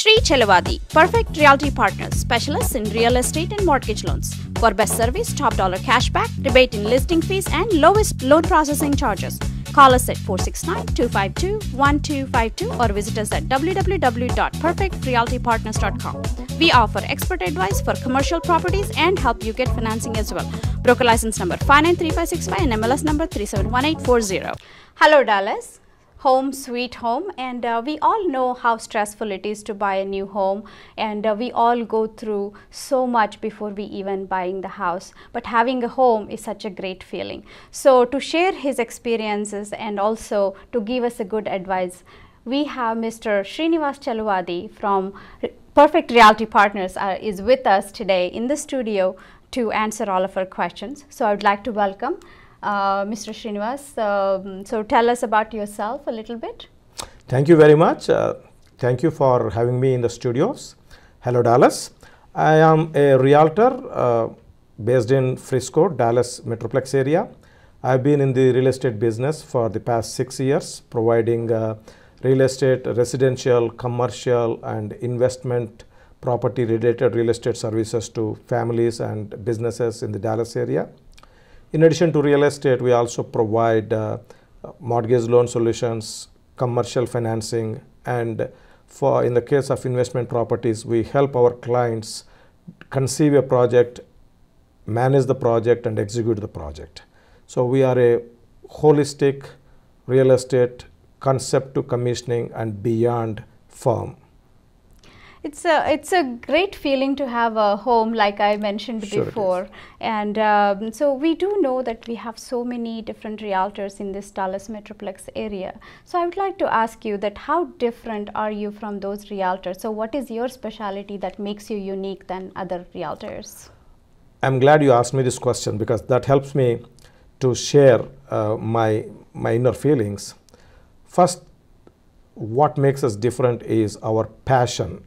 Sri Chelavadi, perfect realty Partners, specialists in real estate and mortgage loans. For best service, top dollar cashback, rebate in listing fees, and lowest loan processing charges. Call us at 469-252-1252 or visit us at www.perfectrealtypartners.com. We offer expert advice for commercial properties and help you get financing as well. Broker license number 593565 and MLS number 371840. Hello Dallas home sweet home and uh, we all know how stressful it is to buy a new home and uh, we all go through so much before we even buying the house but having a home is such a great feeling so to share his experiences and also to give us a good advice we have Mr. Srinivas Chaluvadi from Perfect Reality Partners uh, is with us today in the studio to answer all of our questions. So I would like to welcome uh, Mr. Srinivas. Um, so tell us about yourself a little bit. Thank you very much. Uh, thank you for having me in the studios. Hello, Dallas. I am a realtor uh, based in Frisco, Dallas Metroplex area. I've been in the real estate business for the past six years, providing uh, real estate, residential, commercial, and investment property related real estate services to families and businesses in the Dallas area. In addition to real estate, we also provide uh, mortgage loan solutions, commercial financing, and for in the case of investment properties, we help our clients conceive a project, manage the project, and execute the project. So we are a holistic real estate concept to commissioning and beyond firm. It's a, it's a great feeling to have a home like I mentioned sure before. And um, so we do know that we have so many different realtors in this Dallas Metroplex area. So I would like to ask you that how different are you from those realtors? So what is your specialty that makes you unique than other realtors? I'm glad you asked me this question because that helps me to share uh, my, my inner feelings. First, what makes us different is our passion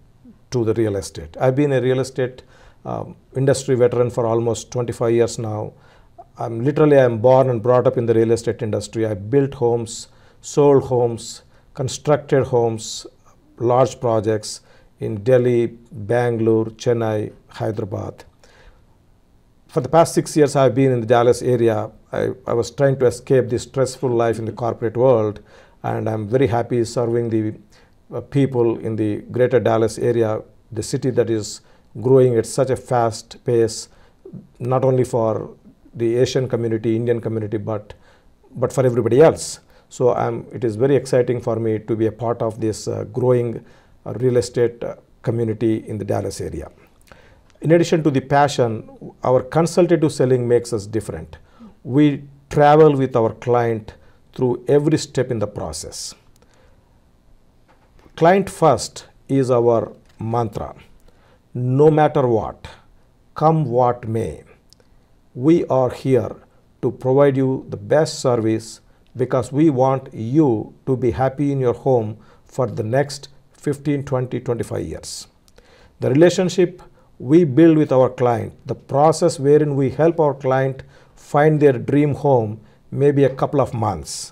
to the real estate. I've been a real estate um, industry veteran for almost 25 years now. I'm literally I'm born and brought up in the real estate industry. I built homes, sold homes, constructed homes, large projects in Delhi, Bangalore, Chennai, Hyderabad. For the past six years, I've been in the Dallas area. I, I was trying to escape this stressful life in the corporate world, and I'm very happy serving the uh, people in the greater Dallas area, the city that is growing at such a fast pace, not only for the Asian community, Indian community, but, but for everybody else. So um, it is very exciting for me to be a part of this uh, growing uh, real estate uh, community in the Dallas area. In addition to the passion, our consultative selling makes us different. We travel with our client through every step in the process client first is our mantra no matter what come what may we are here to provide you the best service because we want you to be happy in your home for the next 15 20 25 years the relationship we build with our client the process wherein we help our client find their dream home may be a couple of months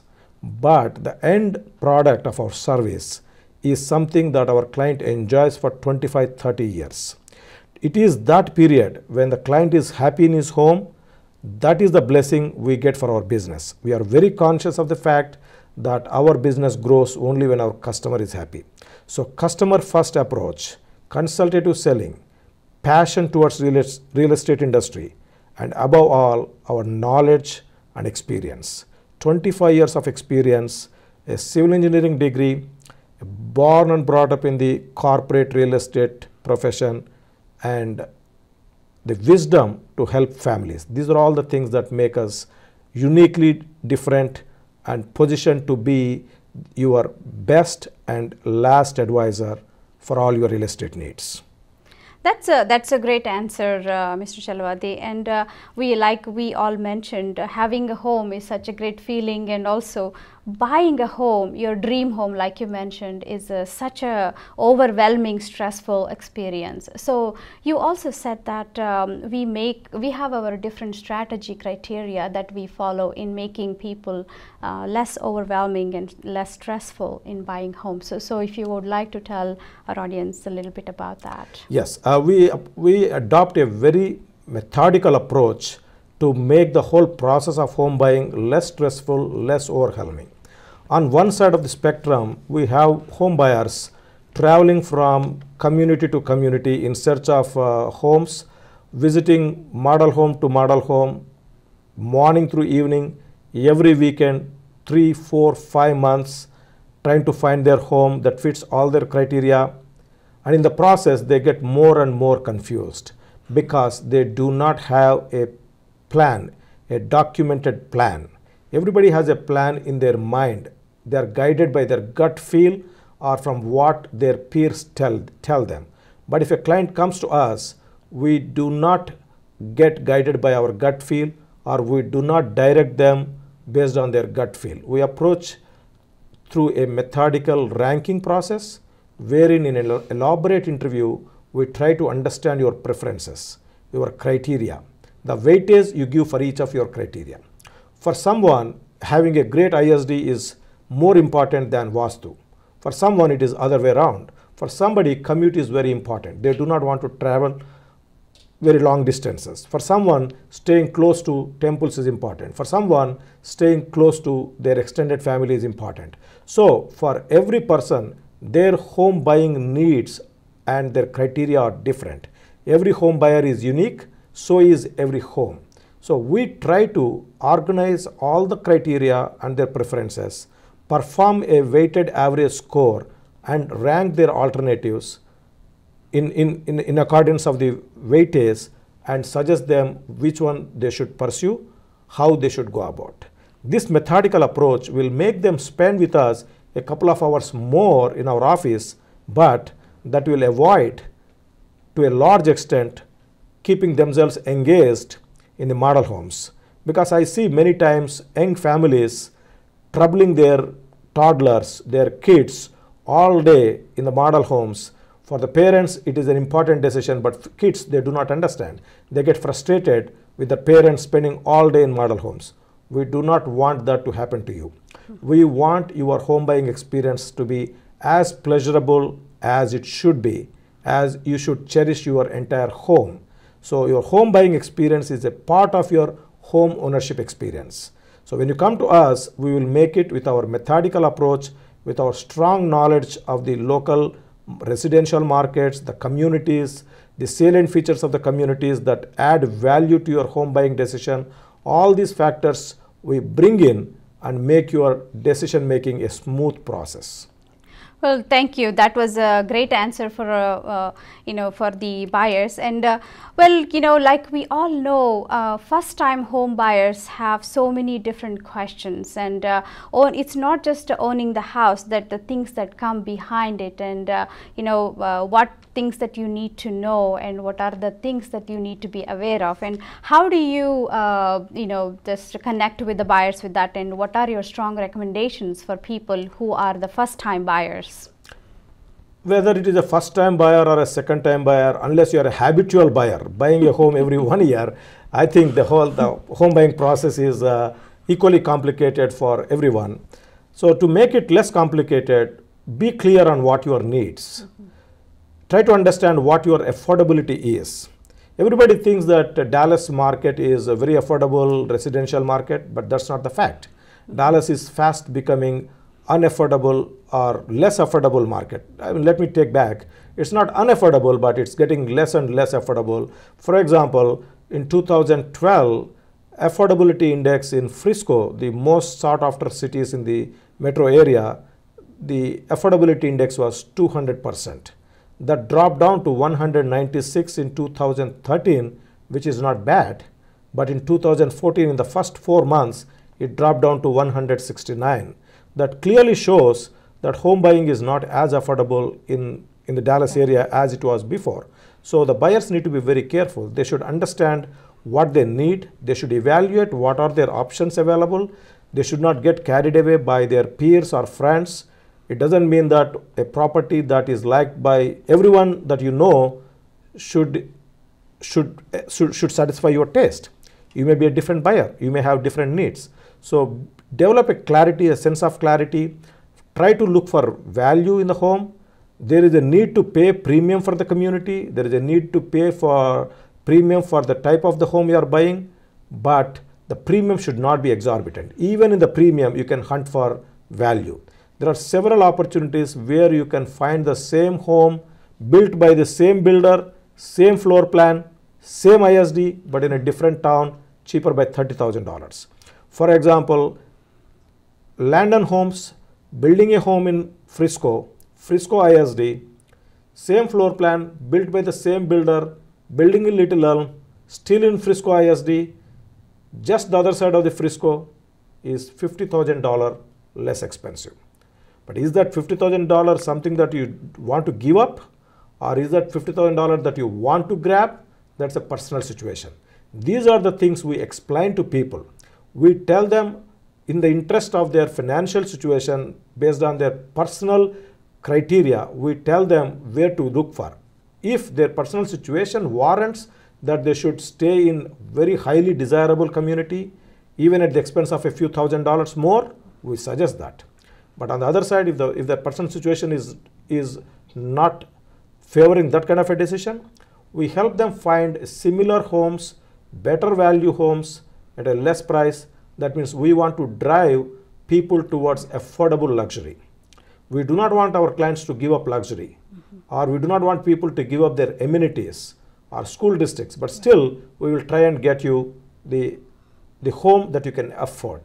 but the end product of our service is something that our client enjoys for 25 30 years it is that period when the client is happy in his home that is the blessing we get for our business we are very conscious of the fact that our business grows only when our customer is happy so customer first approach consultative selling passion towards real estate industry and above all our knowledge and experience 25 years of experience a civil engineering degree born and brought up in the corporate real estate profession and the wisdom to help families. These are all the things that make us uniquely different and positioned to be your best and last advisor for all your real estate needs. That's a, that's a great answer, uh, Mr. Chalwadi. And uh, we, like we all mentioned, uh, having a home is such a great feeling and also buying a home, your dream home, like you mentioned, is a, uh, such a overwhelming, stressful experience. So you also said that um, we make we have our different strategy criteria that we follow in making people uh, less overwhelming and less stressful in buying homes. So, so if you would like to tell our audience a little bit about that. Yes, uh, we we adopt a very methodical approach to make the whole process of home buying less stressful, less overwhelming. On one side of the spectrum, we have home buyers traveling from community to community in search of uh, homes, visiting model home to model home, morning through evening, every weekend, three, four, five months, trying to find their home that fits all their criteria. And in the process, they get more and more confused because they do not have a plan, a documented plan. Everybody has a plan in their mind they are guided by their gut feel or from what their peers tell, tell them. But if a client comes to us, we do not get guided by our gut feel or we do not direct them based on their gut feel. We approach through a methodical ranking process wherein in an elaborate interview we try to understand your preferences, your criteria, the weightage you give for each of your criteria. For someone, having a great ISD is more important than Vastu. For someone, it is other way around. For somebody, commute is very important. They do not want to travel very long distances. For someone, staying close to temples is important. For someone, staying close to their extended family is important. So, for every person, their home buying needs and their criteria are different. Every home buyer is unique, so is every home. So, we try to organize all the criteria and their preferences perform a weighted average score and rank their alternatives in, in, in, in accordance of the weightage and suggest them which one they should pursue, how they should go about. This methodical approach will make them spend with us a couple of hours more in our office, but that will avoid to a large extent keeping themselves engaged in the model homes. Because I see many times young families troubling their toddlers, their kids all day in the model homes. For the parents, it is an important decision, but kids, they do not understand. They get frustrated with the parents spending all day in model homes. We do not want that to happen to you. We want your home buying experience to be as pleasurable as it should be, as you should cherish your entire home. So, your home buying experience is a part of your home ownership experience. So when you come to us, we will make it with our methodical approach, with our strong knowledge of the local residential markets, the communities, the salient features of the communities that add value to your home buying decision. All these factors we bring in and make your decision making a smooth process. Well, thank you. That was a great answer for, uh, uh, you know, for the buyers. And uh, well, you know, like we all know, uh, first time home buyers have so many different questions and uh, own, it's not just owning the house that the things that come behind it and, uh, you know, what things that you need to know and what are the things that you need to be aware of and how do you uh, you know just connect with the buyers with that and what are your strong recommendations for people who are the first time buyers whether it is a first time buyer or a second time buyer unless you are a habitual buyer buying a home every one year i think the whole the home buying process is uh, equally complicated for everyone so to make it less complicated be clear on what your needs try to understand what your affordability is. Everybody thinks that Dallas market is a very affordable residential market, but that's not the fact. Dallas is fast becoming unaffordable or less affordable market. I mean, let me take back. It's not unaffordable, but it's getting less and less affordable. For example, in 2012, affordability index in Frisco, the most sought after cities in the metro area, the affordability index was 200 percent that dropped down to 196 in 2013, which is not bad. But in 2014, in the first four months, it dropped down to 169. That clearly shows that home buying is not as affordable in, in the Dallas area as it was before. So the buyers need to be very careful. They should understand what they need. They should evaluate what are their options available. They should not get carried away by their peers or friends it doesn't mean that a property that is liked by everyone that you know should, should, should, should satisfy your taste. You may be a different buyer. You may have different needs. So develop a clarity, a sense of clarity. Try to look for value in the home. There is a need to pay premium for the community. There is a need to pay for premium for the type of the home you are buying. But the premium should not be exorbitant. Even in the premium, you can hunt for value there are several opportunities where you can find the same home built by the same builder, same floor plan, same ISD, but in a different town, cheaper by $30,000. For example, Landon Homes building a home in Frisco, Frisco ISD, same floor plan, built by the same builder, building in Little Elm, still in Frisco ISD, just the other side of the Frisco is $50,000 less expensive. But is that $50,000 something that you want to give up? Or is that $50,000 that you want to grab? That's a personal situation. These are the things we explain to people. We tell them in the interest of their financial situation based on their personal criteria, we tell them where to look for. If their personal situation warrants that they should stay in very highly desirable community, even at the expense of a few thousand dollars more, we suggest that. But on the other side, if the if that person's situation is is not favoring that kind of a decision, we help them find similar homes, better value homes at a less price. That means we want to drive people towards affordable luxury. We do not want our clients to give up luxury, mm -hmm. or we do not want people to give up their amenities or school districts, but still we will try and get you the, the home that you can afford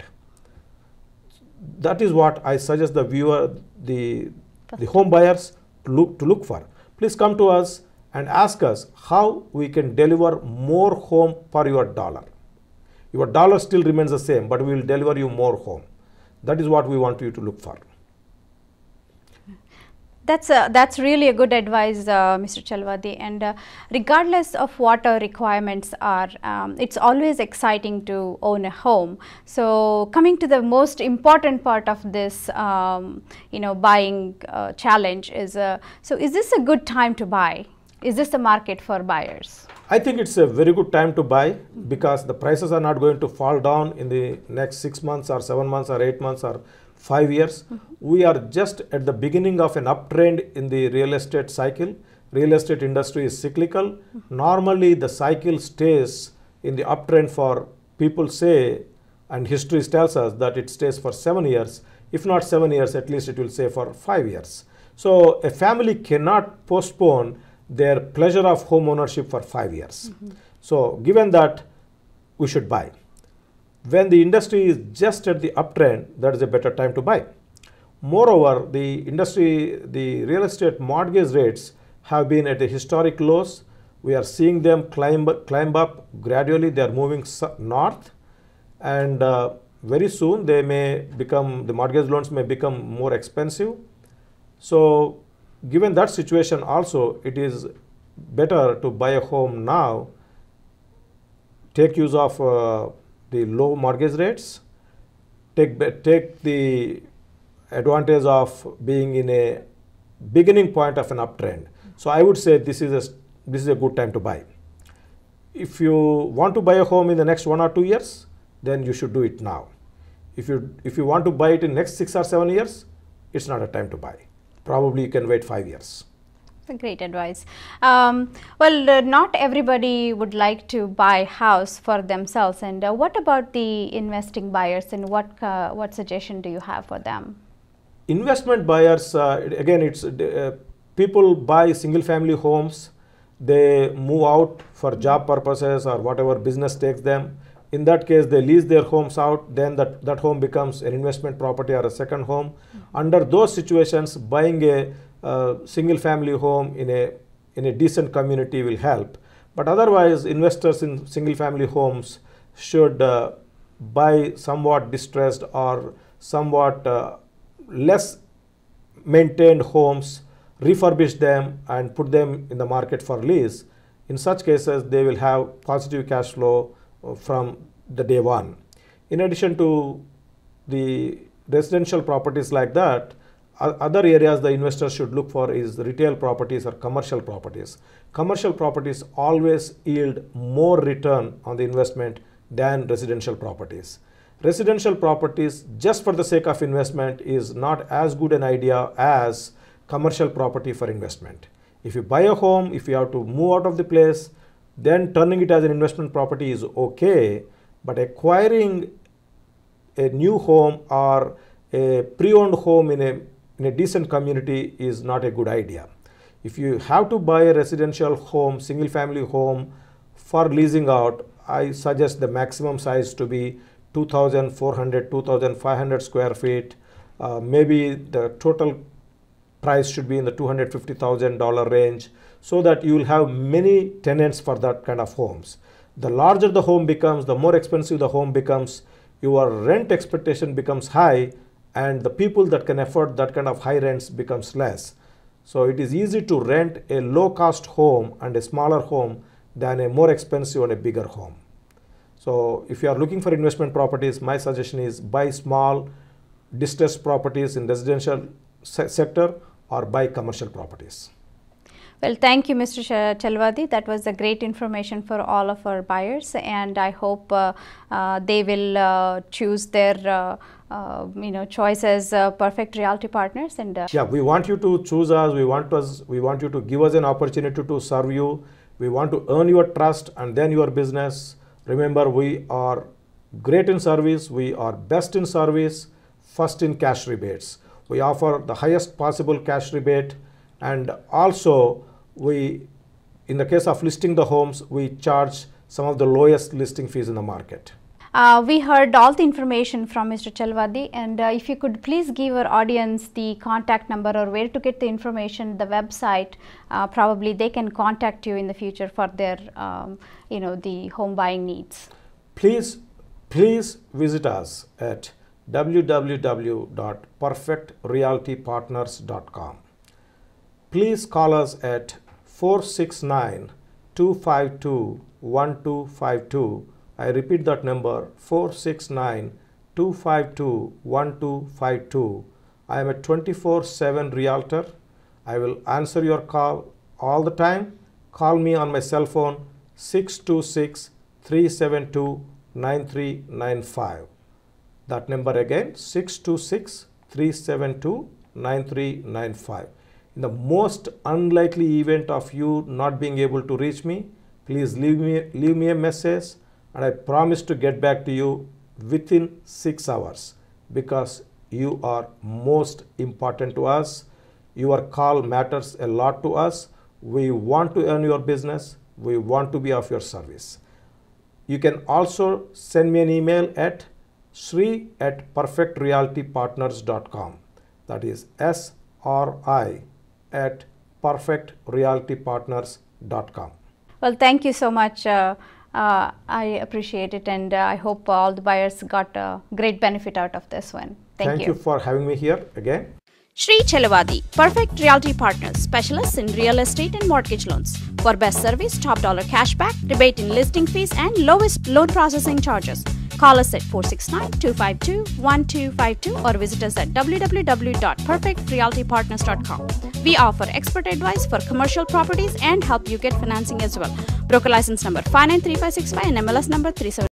that is what I suggest the viewer, the, the home buyers to look, to look for. Please come to us and ask us how we can deliver more home for your dollar. Your dollar still remains the same, but we will deliver you more home. That is what we want you to look for. That's a, that's really a good advice, uh, Mr. Chalwadi. And uh, regardless of what our requirements are, um, it's always exciting to own a home. So coming to the most important part of this, um, you know, buying uh, challenge is uh, so is this a good time to buy? Is this the market for buyers? I think it's a very good time to buy because the prices are not going to fall down in the next six months or seven months or eight months or five years. Mm -hmm. We are just at the beginning of an uptrend in the real estate cycle. Real estate industry is cyclical. Mm -hmm. Normally, the cycle stays in the uptrend for people say, and history tells us that it stays for seven years. If not seven years, at least it will say for five years. So a family cannot postpone their pleasure of home ownership for five years. Mm -hmm. So given that, we should buy when the industry is just at the uptrend, that is a better time to buy. Moreover, the industry, the real estate mortgage rates have been at a historic lows. We are seeing them climb, climb up gradually. They are moving north and uh, very soon they may become, the mortgage loans may become more expensive. So given that situation also, it is better to buy a home now, take use of uh, the low mortgage rates, take, take the advantage of being in a beginning point of an uptrend. So I would say this is a, this is a good time to buy. If you want to buy a home in the next one or two years, then you should do it now. If you, if you want to buy it in next six or seven years, it's not a time to buy. Probably you can wait five years. Great advice. Um, well, uh, not everybody would like to buy house for themselves. And uh, what about the investing buyers and what, uh, what suggestion do you have for them? Investment buyers, uh, again, it's uh, people buy single family homes. They move out for job purposes or whatever business takes them. In that case, they lease their homes out, then that, that home becomes an investment property or a second home. Mm -hmm. Under those situations, buying a a single family home in a, in a decent community will help. But otherwise, investors in single family homes should uh, buy somewhat distressed or somewhat uh, less maintained homes, refurbish them and put them in the market for lease. In such cases, they will have positive cash flow uh, from the day one. In addition to the residential properties like that, other areas the investors should look for is retail properties or commercial properties. Commercial properties always yield more return on the investment than residential properties. Residential properties, just for the sake of investment, is not as good an idea as commercial property for investment. If you buy a home, if you have to move out of the place, then turning it as an investment property is okay, but acquiring a new home or a pre-owned home in a in a decent community is not a good idea. If you have to buy a residential home, single family home for leasing out, I suggest the maximum size to be 2400, 2500 square feet. Uh, maybe the total price should be in the $250,000 range so that you will have many tenants for that kind of homes. The larger the home becomes, the more expensive the home becomes, your rent expectation becomes high and the people that can afford that kind of high rents becomes less. So it is easy to rent a low cost home and a smaller home than a more expensive and a bigger home. So if you are looking for investment properties, my suggestion is buy small distressed properties in residential se sector or buy commercial properties. Well, thank you, Mr. Chalwadi. That was a great information for all of our buyers and I hope uh, uh, they will uh, choose their uh, uh, you know choice as uh, perfect reality partners and uh, yeah we want you to choose us we want us we want you to give us an opportunity to serve you we want to earn your trust and then your business remember we are great in service we are best in service first in cash rebates we offer the highest possible cash rebate and also we in the case of listing the homes we charge some of the lowest listing fees in the market uh, we heard all the information from Mr. Chalwadi and uh, if you could please give our audience the contact number or where to get the information, the website, uh, probably they can contact you in the future for their, um, you know, the home buying needs. Please, please visit us at www.perfectrealtypartners.com. Please call us at 469 252 1252 I repeat that number 469-252-1252. I am a 24-7 realtor. I will answer your call all the time. Call me on my cell phone 626-372-9395. That number again 626-372-9395. In the most unlikely event of you not being able to reach me, please leave me, leave me a message and I promise to get back to you within six hours because you are most important to us. Your call matters a lot to us. We want to earn your business. We want to be of your service. You can also send me an email at sri at perfectrealitypartners.com. That is S R I at perfectrealitypartners.com. Well, thank you so much. Uh uh, I appreciate it and uh, I hope all the buyers got a great benefit out of this one. Thank, Thank you. you for having me here again. Sri Chelavadi, perfect realty partners, specialists in real estate and mortgage loans. For best service, top dollar cashback, rebate in listing fees and lowest loan processing charges. Call us at 469-252-1252 or visit us at www.perfectrealtypartners.com. We offer expert advice for commercial properties and help you get financing as well. Broker license number 593565 and MLS number 37.